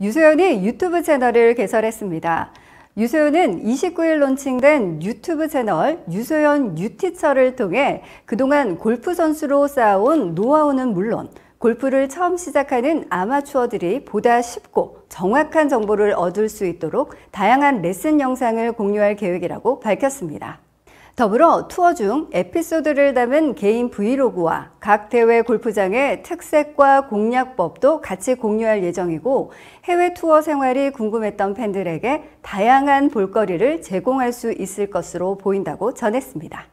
유소연이 유튜브 채널을 개설했습니다. 유소연은 29일 론칭된 유튜브 채널 유소연 유티처를 통해 그동안 골프 선수로 쌓아온 노하우는 물론 골프를 처음 시작하는 아마추어들이 보다 쉽고 정확한 정보를 얻을 수 있도록 다양한 레슨 영상을 공유할 계획이라고 밝혔습니다. 더불어 투어 중 에피소드를 담은 개인 브이로그와 각 대회 골프장의 특색과 공략법도 같이 공유할 예정이고 해외 투어 생활이 궁금했던 팬들에게 다양한 볼거리를 제공할 수 있을 것으로 보인다고 전했습니다.